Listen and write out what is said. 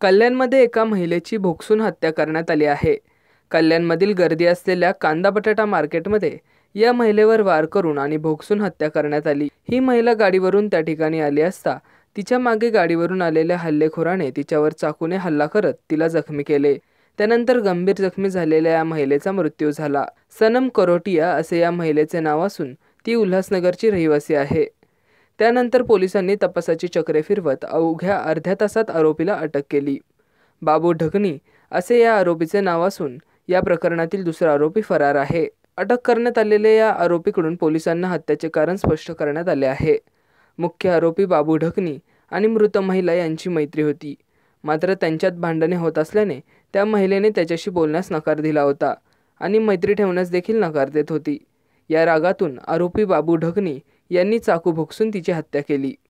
कल्याणमध्ये एका महिलेची भोगसून हत्या करण्यात आली आहे कल्याणमधील गर्दी असलेल्या कांदा बटाटा मार्केटमध्ये या महिलेवर वार करून आणि भोगसून हत्या करण्यात आली ही महिला गाडीवरून त्या ठिकाणी आली असता तिच्या मागे गाडीवरून आलेल्या हल्लेखोराने तिच्यावर चाकूने हल्ला करत तिला जखमी केले त्यानंतर गंभीर जखमी झालेल्या या महिलेचा मृत्यू झाला सनम करोटिया असे या महिलेचे नाव असून ती उल्हासनगरची रहिवासी आहे त्यानंतर पोलिसांनी तपासाची चक्रे फिरवत अवघ्या अर्ध्या तासात आरोपीला अटक केली बाबू ढगणी असे या आरोपीचे नाव असून या प्रकरणातील दुसरा आरोपी फरार आहे अटक करण्यात आलेल्या या आरोपीकडून पोलिसांना हत्याचे कारण स्पष्ट करण्यात आले आहे मुख्य आरोपी बाबू ढकनी आणि मृत महिला यांची मैत्री होती मात्र त्यांच्यात भांडणे होत असल्याने त्या महिलेने त्याच्याशी बोलण्यास नकार दिला होता आणि मैत्री ठेवण्यास देखील नकार देत होती या रागातून आरोपी बाबू ढकनी यांनी चाकू भोगसून तिची हत्या केली